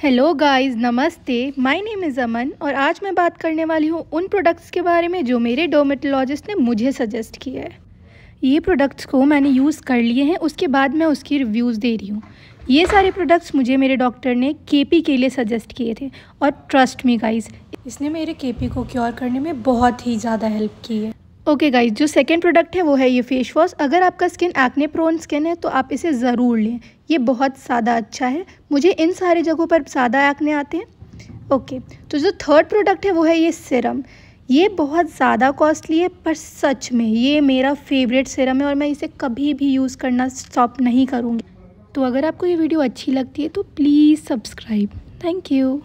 hello guys नमस्ते my name is Aman और आज मैं बात करने वाली हूँ उन प्रोडक्ट्स के बारे में जो मेरे डोमेटोलॉजिस्ट ने मुझे सजेस्ट किया है ये प्रोडक्ट्स को मैंने यूज़ कर लिए हैं उसके बाद मैं उसकी रिव्यूज़ दे रही हूँ ये सारे प्रोडक्ट्स मुझे मेरे डॉक्टर ने के के लिए सजेस्ट किए थे और ट्रस्ट मी गाइज़ इसने मेरे के को क्योर करने में बहुत ही ज़्यादा हेल्प की है ओके okay गाइज जो सेकेंड प्रोडक्ट है वो है ये फेस वॉश अगर आपका स्किन एक्ने प्रोन स्किन है तो आप इसे ज़रूर लें ये बहुत ज़्यादा अच्छा है मुझे इन सारे जगहों पर ज़्यादा एक्ने आते हैं ओके okay, तो जो थर्ड प्रोडक्ट है वो है ये सिरम ये बहुत ज़्यादा कॉस्टली है पर सच में ये मेरा फेवरेट सिरम है और मैं इसे कभी भी यूज़ करना स्टॉप नहीं करूँगी तो अगर आपको ये वीडियो अच्छी लगती है तो प्लीज़ सब्सक्राइब थैंक यू